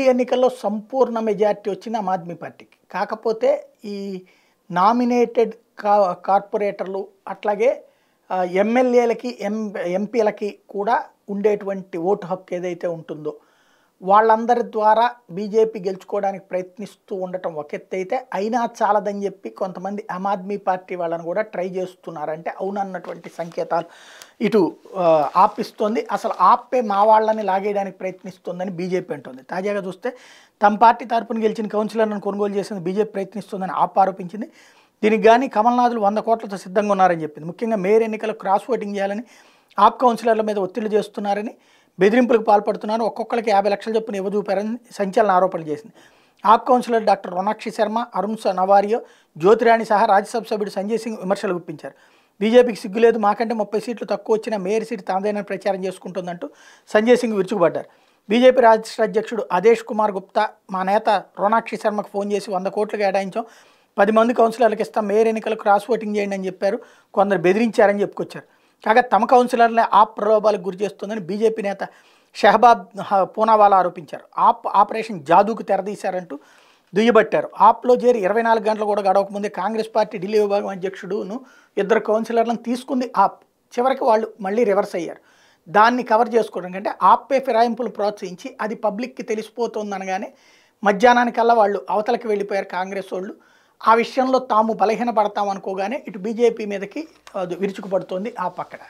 assembly ఎన్నికల్లో సంపూర్ణ majority వచ్చింది ఆమ్ ఆద్మీ పార్టీకి కాకపోతే ఈ నామినేటెడ్ కా కార్పొరేటర్లు అట్లాగే ఎమ్మెల్యేలకి ఎం ఎంపీలకి కూడా ఉండేటువంటి ఓటు హక్కు ఏదైతే ఉంటుందో వాళ్ళందరి ద్వారా బీజేపీ గెలుచుకోవడానికి ప్రయత్నిస్తూ ఉండటం ఒక ఎత్తు అయితే అయినా చాలదని చెప్పి కొంతమంది ఆమ్ ఆద్మీ పార్టీ వాళ్ళని కూడా ట్రై చేస్తున్నారంటే అవునన్నటువంటి సంకేతాలు ఇటు ఆపిస్తుంది అసలు ఆపే మా వాళ్ళని లాగేయడానికి ప్రయత్నిస్తుందని బీజేపీ అంటుంది తాజాగా చూస్తే తమ పార్టీ తరపున గెలిచిన కౌన్సిలర్లను కొనుగోలు చేసేందుకు బీజేపీ ప్రయత్నిస్తుందని ఆప్ ఆరోపించింది దీనికి కానీ కమల్నాథులు వంద కోట్లతో సిద్ధంగా ఉన్నారని చెప్పింది ముఖ్యంగా మేయర్ ఎన్నికలు క్రాస్ ఓటింగ్ చేయాలని ఆప్ కౌన్సిలర్ల మీద ఒత్తిళ్లు చేస్తున్నారని బెదిరింపులకు పాల్పడుతున్నాను ఒక్కొక్కరికి యాభై లక్షల చొప్పున ఇవ్వజూపారని సంచలన ఆరోపణలు చేసింది ఆప్ కౌన్సిలర్ డాక్టర్ రోనాక్షి శర్మ అరుణ్ నవారియో జ్యోతిరాణి సహా రాజ్యసభ సభ్యుడు సంజయ్ సింగ్ విమర్శలు గుప్పించారు బీజేపీకి సిగ్గులేదు మాకంటే ముప్పై సీట్లు తక్కువ వచ్చిన మేయర్ సీట్ తనదైన ప్రచారం చేసుకుంటుందంటూ సంజయ్ సింగ్ విరుచుకుపడ్డారు బీజేపీ రాష్ట్ర అధ్యక్షుడు అదేష్ కుమార్ గుప్తా మా నేత రోనాక్షి శర్మకు ఫోన్ చేసి వంద కోట్లు కేటాయించాం పది మంది కౌన్సిలర్లకు ఇస్తాం మేయర్ ఎన్నికలకు క్రాస్ ఓటింగ్ చేయండి అని చెప్పారు కొందరు బెదిరించారని చెప్పుకొచ్చారు కాగా తమ కౌన్సిలర్లే ఆప్ ప్రలోభాలకు గురి చేస్తుందని బీజేపీ నేత షెహబాబ్ పూనావాలా ఆరోపించారు ఆప్ ఆపరేషన్ జాదూకు తెరదీశారంటూ దుయ్యబట్టారు ఆప్లో చేరి ఇరవై నాలుగు గంటలు కూడా గడవకముందే కాంగ్రెస్ పార్టీ ఢిల్లీ విభాగం అధ్యక్షుడును ఇద్దరు కౌన్సిలర్లను తీసుకుంది ఆప్ చివరికి వాళ్ళు మళ్ళీ రివర్స్ అయ్యారు దాన్ని కవర్ చేసుకోవడం కంటే ఆప్పే ఫిరాయింపులు ప్రోత్సహించి అది పబ్లిక్కి తెలిసిపోతుందనగానే మధ్యాహ్నానికల్లా వాళ్ళు అవతలకి వెళ్ళిపోయారు కాంగ్రెస్ వాళ్ళు ఆ విషయంలో తాము బలహీనపడతాం అనుకోగానే ఇటు బీజేపీ మీదకి విరుచుకుపడుతోంది ఆ పక్కన